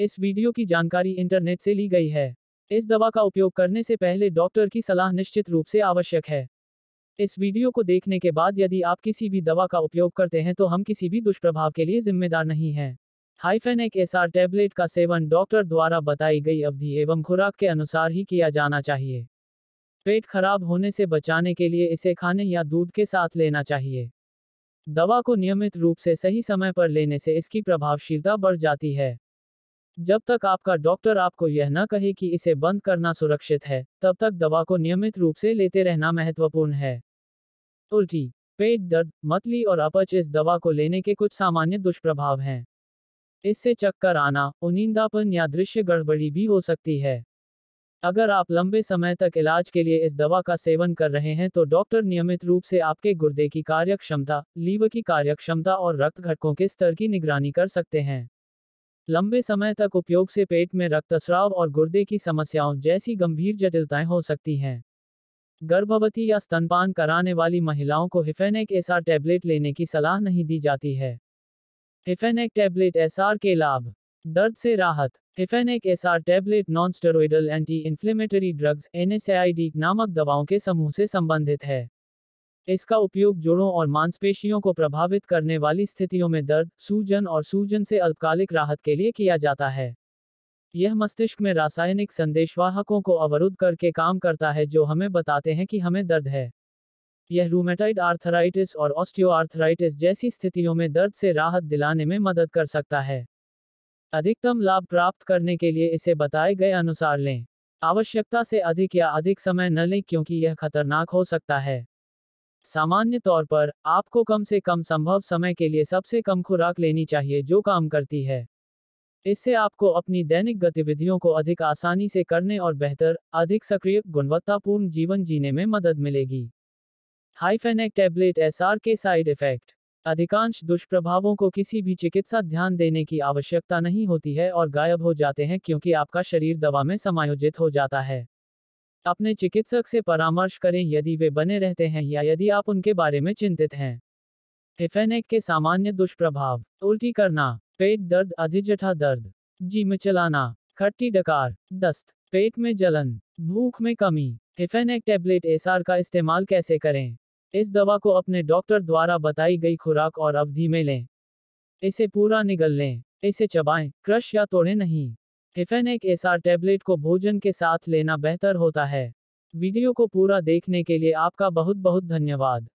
इस वीडियो की जानकारी इंटरनेट से ली गई है इस दवा का उपयोग करने से पहले डॉक्टर की सलाह निश्चित रूप से आवश्यक है इस वीडियो को देखने के बाद यदि आप किसी भी दवा का उपयोग करते हैं तो हम किसी भी दुष्प्रभाव के लिए जिम्मेदार नहीं हैं एक एस आर टैबलेट का सेवन डॉक्टर द्वारा बताई गई अवधि एवं खुराक के अनुसार ही किया जाना चाहिए पेट खराब होने से बचाने के लिए इसे खाने या दूध के साथ लेना चाहिए दवा को नियमित रूप से सही समय पर लेने से इसकी प्रभावशीलता बढ़ जाती है जब तक आपका डॉक्टर आपको यह न कहे कि इसे बंद करना सुरक्षित है तब तक दवा को नियमित रूप से लेते रहना महत्वपूर्ण है उल्टी पेट दर्द मतली और अपच इस दवा को लेने के कुछ सामान्य दुष्प्रभाव हैं इससे चक्कर आना उनिंदापन या दृश्य गड़बड़ी भी हो सकती है अगर आप लंबे समय तक इलाज के लिए इस दवा का सेवन कर रहे हैं तो डॉक्टर नियमित रूप से आपके गुर्दे की कार्यक्षमता लीवर की कार्यक्षमता और रक्त घटकों के स्तर की निगरानी कर सकते हैं लंबे समय तक उपयोग से पेट में रक्तस्राव और गुर्दे की समस्याओं जैसी गंभीर जटिलताएं हो सकती हैं गर्भवती या स्तनपान कराने वाली महिलाओं को हिफेनेक एसआर टैबलेट लेने की सलाह नहीं दी जाती है हिफेनेक टैबलेट एसआर के लाभ दर्द से राहत Hifenac SR tablet non steroidal anti inflammatory drugs NSAID नामक दवाओं के समूह से संबंधित है इसका उपयोग जोड़ों और मांसपेशियों को प्रभावित करने वाली स्थितियों में दर्द सूजन और सूजन से अल्पकालिक राहत के लिए किया जाता है यह मस्तिष्क में रासायनिक संदेशवाहकों को अवरुद्ध करके काम करता है जो हमें बताते हैं कि हमें दर्द है यह रूमेटाइड आर्थराइटिस और ऑस्टियोआर्थराइटिस जैसी स्थितियों में दर्द से राहत दिलाने में मदद कर सकता है अधिकतम लाभ प्राप्त करने के लिए इसे बताए गए अनुसार लें आवश्यकता से अधिक या अधिक समय न लें क्योंकि यह खतरनाक हो सकता है सामान्य तौर पर आपको कम से कम संभव समय के लिए सबसे कम खुराक लेनी चाहिए जो काम करती है इससे आपको अपनी दैनिक गतिविधियों को अधिक आसानी से करने और बेहतर अधिक सक्रिय गुणवत्तापूर्ण जीवन जीने में मदद मिलेगी हाइफेनेक टैबलेट एस के साइड इफेक्ट अधिकांश दुष्प्रभावों को किसी भी चिकित्सा ध्यान देने की आवश्यकता नहीं होती है और गायब हो जाते हैं क्योंकि आपका शरीर दवा में समायोजित हो जाता है अपने चिकित्सक से परामर्श करें यदि वे बने रहते हैं या यदि आप उनके बारे में चिंतित हैं हिफेनेक के सामान्य दुष्प्रभाव उल्टी करना पेट दर्द अधिजठा दर्द जी चलाना खट्टी डकार दस्त पेट में जलन भूख में कमी हिफेनेक टेबलेट एसआर का इस्तेमाल कैसे करें इस दवा को अपने डॉक्टर द्वारा बताई गई खुराक और अवधि में लें इसे पूरा निगल लें इसे चबाएं क्रश या तोड़ें नहीं एक एसआर टैबलेट को भोजन के साथ लेना बेहतर होता है वीडियो को पूरा देखने के लिए आपका बहुत बहुत धन्यवाद